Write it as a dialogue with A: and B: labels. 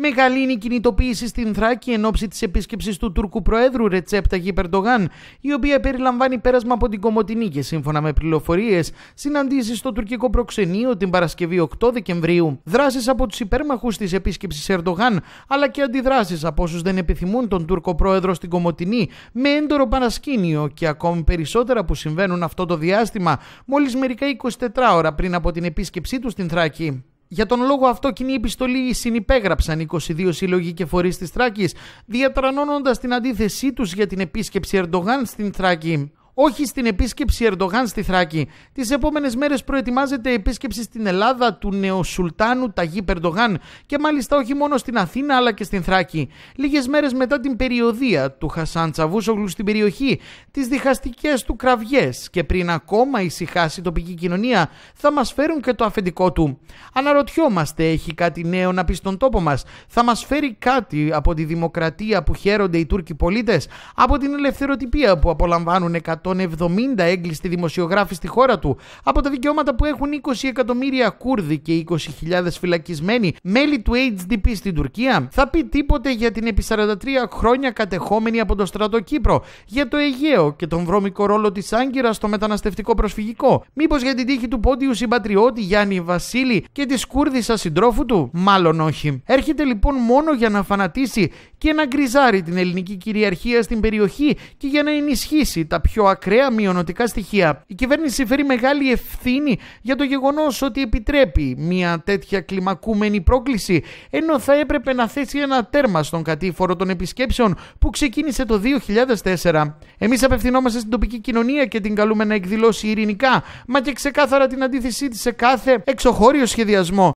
A: Μεγαλύνει η κινητοποίηση στην Θράκη εν ώψη της επίσκεψης του Τούρκου Προέδρου Ρετσέπτα Ταγί Περντογάν, η οποία περιλαμβάνει πέρασμα από την Κομωτινή και σύμφωνα με πληροφορίες, συναντήσεις στο τουρκικό προξενείο την Παρασκευή 8 Δεκεμβρίου, δράσεις από τους υπέρμαχους της επίσκεψης Ερντογάν, αλλά και αντιδράσεις από όσους δεν επιθυμούν τον Τούρκο Πρόεδρο στην Κομωτινή, με έντορο παρασκήνιο και ακόμη περισσότερα που συμβαίνουν αυτό το διάστημα, μόλις μερικά 24 ώρα πριν από την επίσκεψή του στην Θράκη. Για τον λόγο αυτό κοινή επιστολή συνυπέγραψαν 22 σύλλογοι και φορείς της Θράκης, διατρανώνοντας την αντίθεσή τους για την επίσκεψη Ερντογάν στην Θράκη όχι στην επίσκεψη Ερντογάν στη Θράκη. Τις επόμενες μέρες προετοιμάζεται επίσκεψη στην Ελλάδα του νεοσουλτάνου Ταγί Περντογάν και μάλιστα όχι μόνο στην Αθήνα αλλά και στην Θράκη. Λίγες μέρες μετά την περιοδία του Χασάν Τσαβούσογλου στην περιοχή, τις διχαστικές του κραυγές και πριν ακόμα ησυχάσει η τοπική κοινωνία, θα μας φέρουν και το αφεντικό του. Αναρωτιόμαστε, έχει κάτι νέο να πει στον τόπο μας, θα μας φέρει κάτι από τη δημοκρατία που χαίρονται οι Τούρκοι πολίτες, από την ελευθεροτυπία που απολαμβάνουν εκατό. 70 έγκλειστοι δημοσιογράφοι στη χώρα του από τα δικαιώματα που έχουν 20 εκατομμύρια Κούρδοι και 20.000 φυλακισμένοι μέλη του HDP στην Τουρκία. Θα πει τίποτε για την επί 43 χρόνια κατεχόμενη από το στρατό Κύπρο, για το Αιγαίο και τον βρώμικο ρόλο της Άγκυρας στο μεταναστευτικό προσφυγικό. Μήπως για την τύχη του πόντιου συμπατριώτη Γιάννη Βασίλη και της Κούρδησα συντρόφου του. Μάλλον όχι. Έρχεται λοιπόν μόνο για να φανατίσει και να γκριζάρει την ελληνική κυριαρχία στην περιοχή και για να ενισχύσει τα πιο ακραία μειονοτικά στοιχεία. Η κυβέρνηση φέρει μεγάλη ευθύνη για το γεγονός ότι επιτρέπει μια τέτοια κλιμακούμενη πρόκληση, ενώ θα έπρεπε να θέσει ένα τέρμα στον κατήφορο των επισκέψεων που ξεκίνησε το 2004. Εμείς απευθυνόμαστε στην τοπική κοινωνία και την καλούμε να εκδηλώσει ειρηνικά, μα και ξεκάθαρα την αντίθεσή της σε κάθε εξωχώριο σχεδιασμό.